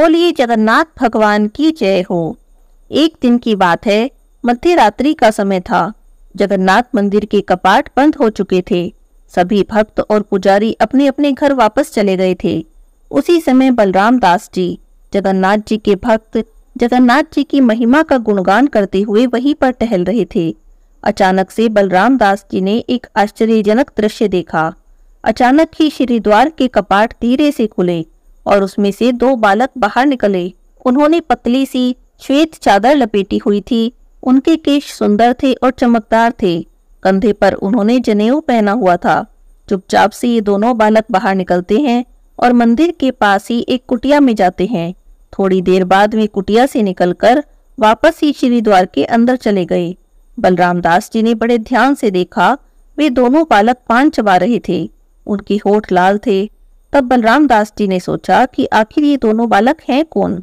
बोलिए जगन्नाथ भगवान की जय हो एक दिन की बात है मध्य रात्रि का समय था जगन्नाथ मंदिर के कपाट बंद हो चुके थे सभी भक्त और पुजारी अपने अपने घर वापस चले गए थे उसी समय बलराम दास जी जगन्नाथ जी के भक्त जगन्नाथ जी की महिमा का गुणगान करते हुए वहीं पर टहल रहे थे अचानक से बलराम दास जी ने एक आश्चर्यजनक दृश्य देखा अचानक ही श्रीद्वार के कपाट धीरे से खुले और उसमें से दो बालक बाहर निकले उन्होंने पतली सी श्वेत चादर लपेटी हुई थी उनके केश सुंदर थे और चमकदार थे कंधे पर उन्होंने जनेऊ पहना हुआ था चुपचाप से ये दोनों बालक बाहर निकलते हैं और मंदिर के पास ही एक कुटिया में जाते हैं थोड़ी देर बाद वे कुटिया से निकलकर वापस ही श्री द्वार के अंदर चले गए बलराम दास जी ने बड़े ध्यान से देखा वे दोनों बालक पान चबा रहे थे उनके होठ लाल थे तब बलराम दास जी ने सोचा कि आखिर ये दोनों बालक हैं कौन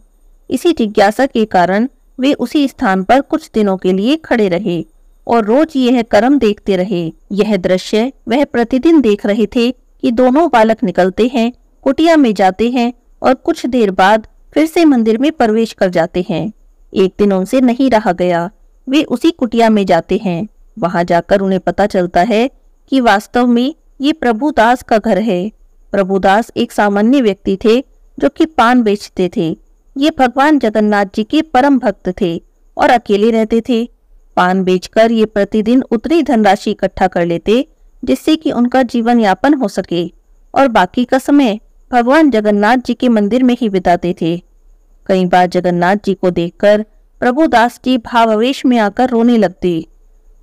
इसी जिज्ञासा के कारण वे उसी स्थान पर कुछ दिनों के लिए खड़े रहे और रोज यह कर्म देखते रहे यह दृश्य वह प्रतिदिन देख रहे थे कि दोनों बालक निकलते हैं कुटिया में जाते हैं और कुछ देर बाद फिर से मंदिर में प्रवेश कर जाते हैं एक दिन उनसे नहीं रहा गया वे उसी कुटिया में जाते हैं वहां जाकर उन्हें पता चलता है कि वास्तव में ये प्रभु दास का घर है प्रभुदास एक सामान्य व्यक्ति थे जो कि पान बेचते थे ये भगवान जगन्नाथ जी के परम भक्त थे और अकेले रहते थे पान बेचकर ये प्रतिदिन उतनी धनराशि इकट्ठा कर लेते जिससे कि उनका जीवन यापन हो सके और बाकी का समय भगवान जगन्नाथ जी के मंदिर में ही बिताते थे कई बार जगन्नाथ जी को देखकर प्रभुदास जी भावावेश में आकर रोने लगते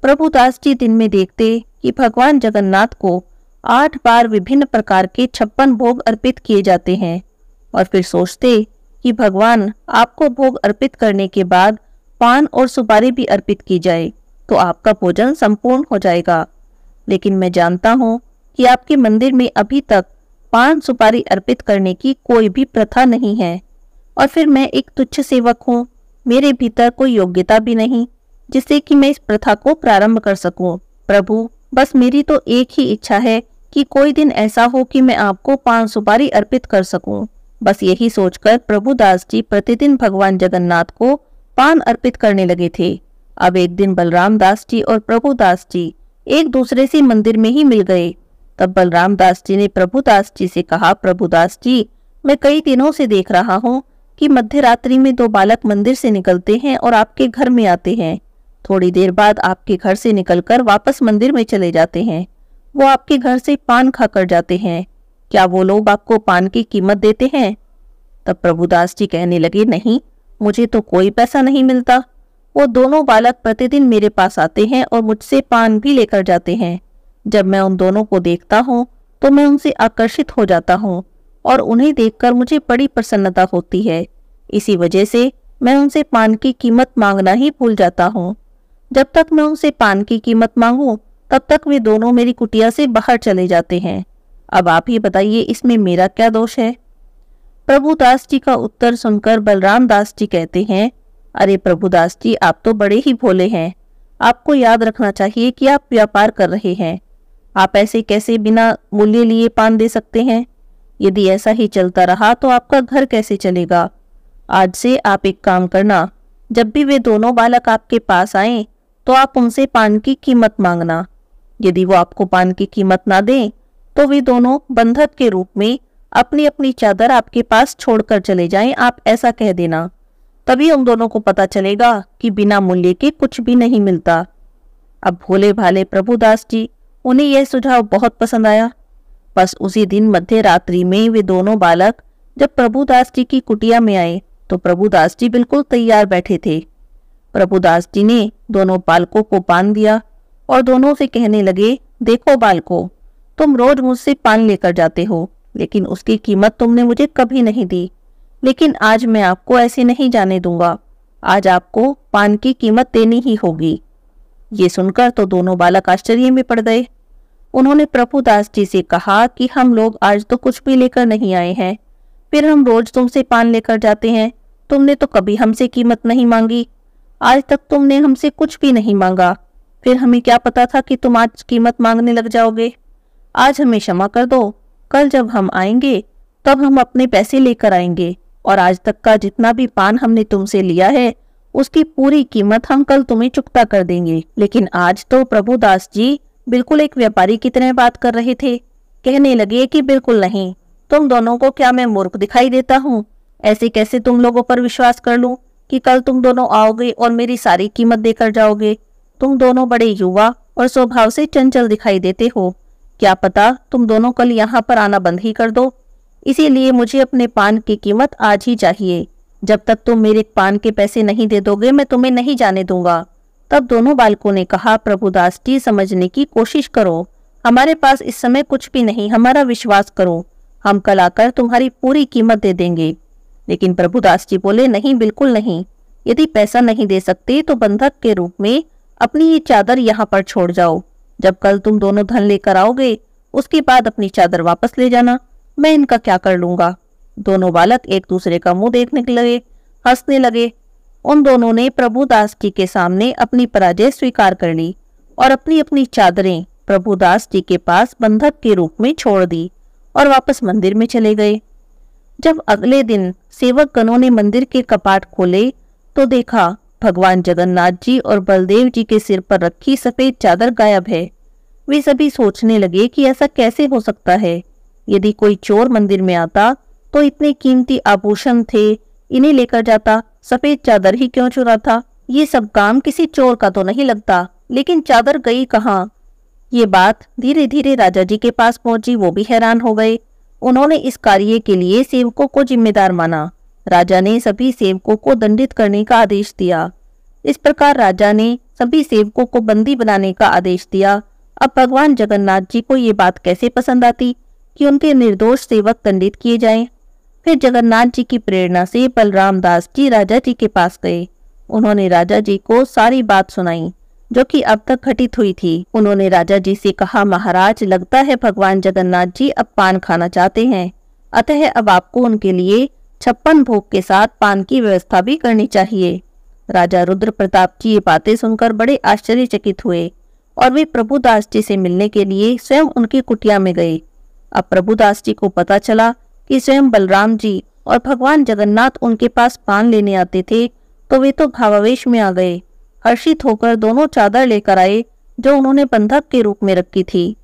प्रभुदास जी दिन में देखते कि भगवान जगन्नाथ को आठ बार विभिन्न प्रकार के छप्पन भोग अर्पित किए जाते हैं और फिर सोचते कि भगवान आपको भोग अर्पित करने के बाद पान और सुपारी भी अर्पित की जाए तो आपका भोजन संपूर्ण हो जाएगा लेकिन मैं जानता हूँ कि आपके मंदिर में अभी तक पान सुपारी अर्पित करने की कोई भी प्रथा नहीं है और फिर मैं एक तुच्छ सेवक हूँ मेरे भीतर कोई योग्यता भी नहीं जिससे कि मैं इस प्रथा को प्रारंभ कर सकूं। प्रभु बस मेरी तो एक ही इच्छा है कि कोई दिन ऐसा हो कि मैं आपको पान सुपारी अर्पित कर सकूं। बस यही सोचकर प्रभुदास जी प्रतिदिन भगवान जगन्नाथ को पान अर्पित करने लगे थे अब एक दिन बलराम दास जी और प्रभुदास जी एक दूसरे से मंदिर में ही मिल गए तब बलराम दास जी ने प्रभुदास जी से कहा प्रभुदास जी मैं कई दिनों से देख रहा हूँ कि मध्य रात्रि में दो बालक मंदिर से निकलते हैं और आपके घर में आते हैं थोड़ी देर बाद आपके घर से निकलकर वापस मंदिर में चले जाते हैं वो आपके घर से पान खाकर जाते हैं क्या वो लोग आपको पान की कीमत देते हैं तब प्रभुदास जी कहने लगे नहीं मुझे तो कोई पैसा नहीं मिलता वो दोनों बालक प्रतिदिन मेरे पास आते हैं और मुझसे पान भी लेकर जाते हैं जब मैं उन दोनों को देखता हूँ तो मैं उनसे आकर्षित हो जाता हूँ और उन्हें देखकर मुझे बड़ी प्रसन्नता होती है इसी वजह से मैं उनसे पान की कीमत मांगना ही भूल जाता हूँ जब तक मैं उनसे पान की कीमत मांगू तब तक वे दोनों मेरी कुटिया से बाहर चले जाते हैं अब आप ही बताइए इसमें मेरा क्या दोष है प्रभु दास जी का उत्तर सुनकर बलराम दास जी कहते हैं अरे प्रभुदास जी आप तो बड़े ही भोले हैं आपको याद रखना चाहिए कि आप व्यापार कर रहे हैं आप ऐसे कैसे बिना मूल्य लिए पान दे सकते हैं यदि ऐसा ही चलता रहा तो आपका घर कैसे चलेगा आज से आप एक काम करना जब भी वे दोनों बालक आपके पास आए तो आप उनसे पान की कीमत मांगना यदि वो आपको पान की कीमत ना दें तो वे दोनों बंधक के रूप में अपनी अपनी चादर आपके पास छोड़कर चले जाएं आप ऐसा कह देना तभी उन दोनों को पता चलेगा कि बिना मूल्य के कुछ भी नहीं मिलता अब भोले भाले प्रभुदास जी उन्हें यह सुझाव बहुत पसंद आया बस उसी दिन मध्य रात्रि में वे दोनों बालक जब प्रभुदास जी की कुटिया में आए तो प्रभुदास जी बिल्कुल तैयार बैठे थे प्रभुदास जी ने दोनों बालकों को बांध दिया और दोनों से कहने लगे देखो बालको तुम रोज मुझसे पान लेकर जाते हो लेकिन उसकी कीमत तुमने मुझे कभी नहीं दी लेकिन आज मैं आपको ऐसे नहीं जाने दूंगा आज आपको पान की कीमत देनी ही होगी ये सुनकर तो दोनों बालक आश्चर्य में पड़ गए उन्होंने प्रभुदास जी से कहा कि हम लोग आज तो कुछ भी लेकर नहीं आए हैं फिर हम रोज तुमसे पान लेकर जाते हैं तुमने तो कभी हमसे कीमत नहीं मांगी आज तक तुमने हमसे कुछ भी नहीं मांगा फिर हमें क्या पता था कि तुम आज कीमत मांगने लग जाओगे आज हमें क्षमा कर दो कल जब हम आएंगे तब हम अपने पैसे लेकर आएंगे और आज तक का जितना भी पान हमने तुमसे लिया है उसकी पूरी कीमत हम कल तुम्हें चुकता कर देंगे लेकिन आज तो प्रभुदास जी बिल्कुल एक व्यापारी की तरह बात कर रहे थे कहने लगे कि बिल्कुल नहीं तुम दोनों को क्या मैं मूर्ख दिखाई देता हूँ ऐसे कैसे तुम लोगों पर विश्वास कर लूँ कि कल तुम दोनों आओगे और मेरी सारी कीमत देकर जाओगे तुम दोनों बड़े युवा और स्वभाव से चंचल दिखाई देते हो क्या पता तुम दोनों कल यहाँ पर आना बंद ही कर दो इसीलिए मुझे अपने पान की कीमत आज ही चाहिए जब तक तुम मेरे पान के पैसे नहीं दे दोगे मैं तुम्हें नहीं जाने दूंगा तब दोनों बालकों ने कहा प्रभुदास जी समझने की कोशिश करो हमारे पास इस समय कुछ भी नहीं हमारा विश्वास करो हम कल आकर तुम्हारी पूरी कीमत दे देंगे लेकिन प्रभुदास जी बोले नहीं बिल्कुल नहीं यदि पैसा नहीं दे सकते तो बंधक के रूप में अपनी ये चादर यहाँ पर छोड़ जाओ जब कल तुम दोनों धन लेकर आओगे उसके बाद अपनी चादर वापस ले जाना मैं इनका क्या कर लूंगा दोनों बालक एक दूसरे का मुंह देखने लगे हंसने लगे उन दोनों ने प्रभुदास जी के सामने अपनी पराजय स्वीकार कर ली और अपनी अपनी चादरें प्रभुदास जी के पास बंधक के रूप में छोड़ दी और वापस मंदिर में चले गए जब अगले दिन सेवक गणों ने मंदिर के कपाट खोले तो देखा भगवान जगन्नाथ जी और बलदेव जी के सिर पर रखी सफेद चादर गायब है वे सभी सोचने लगे कि ऐसा कैसे हो सकता है यदि कोई चोर मंदिर में आता तो इतने कीमती आभूषण थे इन्हें लेकर जाता सफेद चादर ही क्यों चुरा था ये सब काम किसी चोर का तो नहीं लगता लेकिन चादर गई कहाँ ये बात धीरे धीरे राजा जी के पास पहुंची वो भी हैरान हो गए उन्होंने इस कार्य के लिए सेवकों को जिम्मेदार माना राजा ने सभी सेवकों को दंडित करने का आदेश दिया इस प्रकार राजा ने सभी सेवकों को बंदी बनाने का आदेश दिया अब भगवान जगन्नाथ जी को ये बात कैसे पसंद आती कि उनके निर्दोष सेवक दंडित किए जाएं? फिर जगन्नाथ जी की प्रेरणा से बलराम दास जी राजा जी के पास गए उन्होंने राजा जी को सारी बात सुनाई जो कि अब तक घटित हुई थी उन्होंने राजा जी से कहा महाराज लगता है भगवान जगन्नाथ जी अब पान खाना चाहते हैं अतः अब आपको उनके लिए छप्पन भोग के साथ पान की व्यवस्था भी करनी चाहिए राजा रुद्र प्रताप की ये बातें सुनकर बड़े आश्चर्यचकित हुए और वे प्रभुदास जी से मिलने के लिए स्वयं उनकी कुटिया में गए अब प्रभुदास जी को पता चला कि स्वयं बलराम जी और भगवान जगन्नाथ उनके पास पान लेने आते थे तो वे तो भावावेश में आ गए हर्षित होकर दोनों चादर लेकर आए जो उन्होंने बंधक के रूप में रखी थी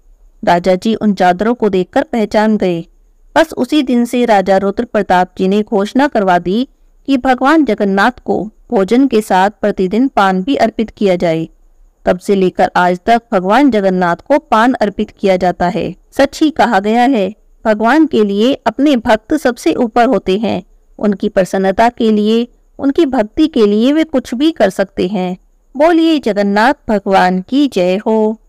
राजा जी उन चादरों को देखकर पहचान गए बस उसी दिन से राजा रुद्र प्रताप जी ने घोषणा करवा दी कि भगवान जगन्नाथ को भोजन के साथ प्रतिदिन पान भी अर्पित किया जाए तब से लेकर आज तक भगवान जगन्नाथ को पान अर्पित किया जाता है सच ही कहा गया है भगवान के लिए अपने भक्त सबसे ऊपर होते हैं उनकी प्रसन्नता के लिए उनकी भक्ति के लिए वे कुछ भी कर सकते हैं बोलिए जगन्नाथ भगवान की जय हो